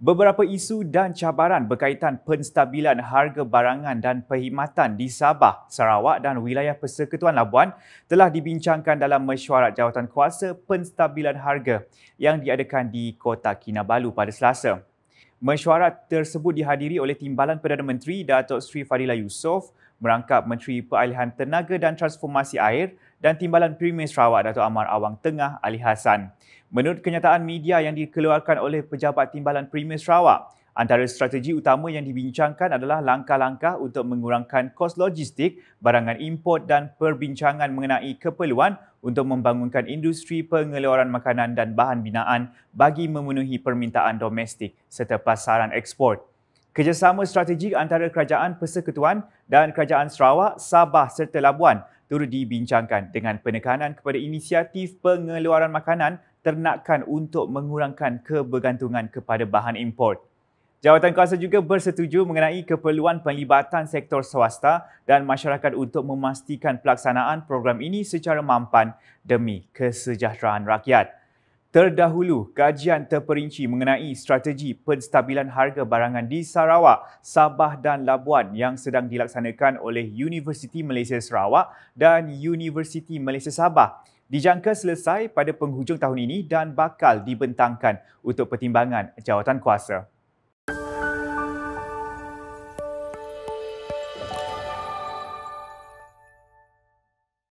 Beberapa isu dan cabaran berkaitan penstabilan harga barangan dan perkhidmatan di Sabah, Sarawak dan wilayah Persekutuan Labuan telah dibincangkan dalam mesyuarat jawatan kuasa penstabilan harga yang diadakan di Kota Kinabalu pada Selasa. Mesyuarat tersebut dihadiri oleh Timbalan Perdana Menteri Datuk Sri Fadila Yusof, merangkap Menteri Peralihan Tenaga dan Transformasi Air dan Timbalan Premier Sarawak Datuk Amar Awang Tengah Ali Hassan. Menurut kenyataan media yang dikeluarkan oleh Pejabat Timbalan Premier Sarawak, antara strategi utama yang dibincangkan adalah langkah-langkah untuk mengurangkan kos logistik, barangan import dan perbincangan mengenai keperluan untuk membangunkan industri pengeluaran makanan dan bahan binaan bagi memenuhi permintaan domestik serta pasaran ekspor. Kerjasama strategik antara Kerajaan Persekutuan dan Kerajaan Sarawak, Sabah serta Labuan turut dibincangkan dengan penekanan kepada inisiatif pengeluaran makanan ternakan untuk mengurangkan kebergantungan kepada bahan import. Jawatan kuasa juga bersetuju mengenai keperluan pelibatan sektor swasta dan masyarakat untuk memastikan pelaksanaan program ini secara mampan demi kesejahteraan rakyat. Terdahulu, kajian terperinci mengenai strategi penstabilan harga barangan di Sarawak, Sabah dan Labuan yang sedang dilaksanakan oleh Universiti Malaysia Sarawak dan Universiti Malaysia Sabah dijangka selesai pada penghujung tahun ini dan bakal dibentangkan untuk pertimbangan jawatan kuasa.